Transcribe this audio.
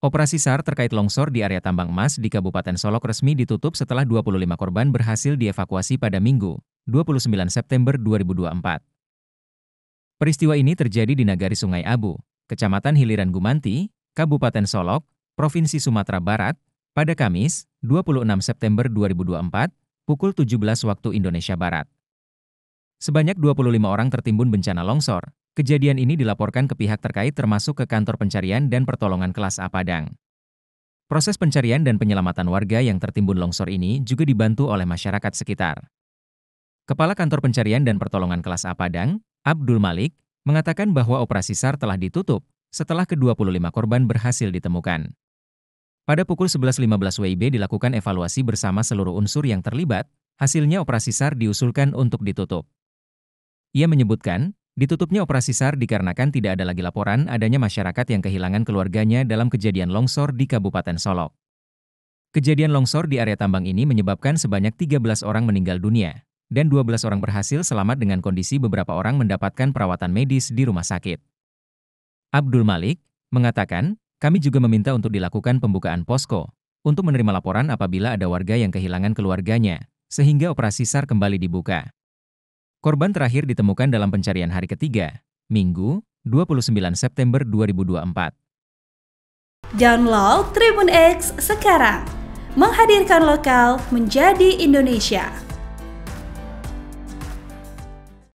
Operasi SAR terkait longsor di area tambang emas di Kabupaten Solok resmi ditutup setelah 25 korban berhasil dievakuasi pada Minggu, 29 September 2024. Peristiwa ini terjadi di Nagari Sungai Abu, Kecamatan Hiliran Gumanti, Kabupaten Solok, Provinsi Sumatera Barat, pada Kamis, 26 September 2024, pukul 17 waktu Indonesia Barat. Sebanyak 25 orang tertimbun bencana longsor, Kejadian ini dilaporkan ke pihak terkait termasuk ke kantor pencarian dan pertolongan kelas A Padang. Proses pencarian dan penyelamatan warga yang tertimbun longsor ini juga dibantu oleh masyarakat sekitar. Kepala Kantor Pencarian dan Pertolongan Kelas A Padang, Abdul Malik, mengatakan bahwa operasi SAR telah ditutup setelah ke-25 korban berhasil ditemukan. Pada pukul 11.15 WIB dilakukan evaluasi bersama seluruh unsur yang terlibat, hasilnya operasi SAR diusulkan untuk ditutup. Ia menyebutkan, Ditutupnya operasi SAR dikarenakan tidak ada lagi laporan adanya masyarakat yang kehilangan keluarganya dalam kejadian longsor di Kabupaten Solok. Kejadian longsor di area tambang ini menyebabkan sebanyak 13 orang meninggal dunia, dan 12 orang berhasil selamat dengan kondisi beberapa orang mendapatkan perawatan medis di rumah sakit. Abdul Malik mengatakan, kami juga meminta untuk dilakukan pembukaan posko untuk menerima laporan apabila ada warga yang kehilangan keluarganya, sehingga operasi SAR kembali dibuka. Korban terakhir ditemukan dalam pencarian hari ketiga, Minggu, 29 September 2024. Download Tribun X sekarang, menghadirkan lokal menjadi Indonesia.